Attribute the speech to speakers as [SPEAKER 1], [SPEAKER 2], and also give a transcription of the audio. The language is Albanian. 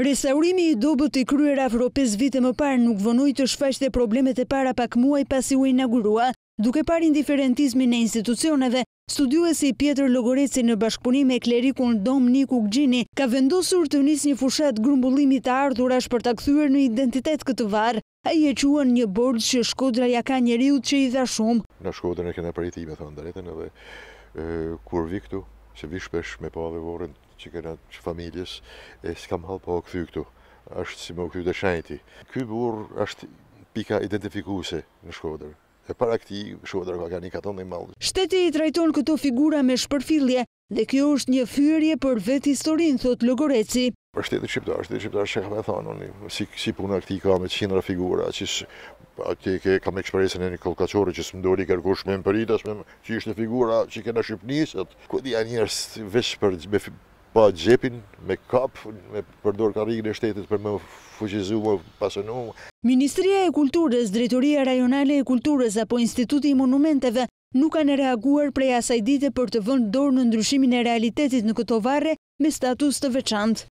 [SPEAKER 1] Restaurimi i dobut i kryer afro 5 vite më parë nuk vënuj të shfaqë dhe problemet e para pak muaj pasi u inaugurua, duke par indiferentizmin e institucioneve, studiuesi pjetër Logoreci në bashkëpunim e klerikun Dom Niku Gjini ka vendosur të njës një fushat grumbullimi të ardhurash për të këthyër në identitet këtë varë, a i e quen një bordë që shkodra ja ka një riut që i dha shumë.
[SPEAKER 2] Në shkodra e këna paritime, thonë dëretën, edhe kur vi këtu, që vi shpesh me pa që atë që familjes, e s'kam halë po këthy këtu, është si më këthy dhe shajti. Ky burë është pika identifikuse në shkodër. E para këti, shkodër ka ka një katon dhe i malë.
[SPEAKER 1] Shteti i trajton këto figura me shpërfilje, dhe kjo është një fyrje për vetë historin, thot Logoreci.
[SPEAKER 2] Për shtetit shqiptar, shtetit shqiptar që ka me thonë, si, si puna këti ka me qindra figura, që atje ke kam ekspresën e një kolkacore, që së mdori kërkush me më përita, që ishte figura që kena Shqipnisët, ku di njërës vesh për, pa gjepin me kap, me përdor karikën e shtetit për me fëqizu, me pasonu.
[SPEAKER 1] Ministria e Kulturës, Drejtoria Rajonale e Kulturës apo Instituti i Monumenteve nuk kanë reaguar asaj dite për të vënd dorë në ndryshimin e realitetit në këto varre me status të veçantë.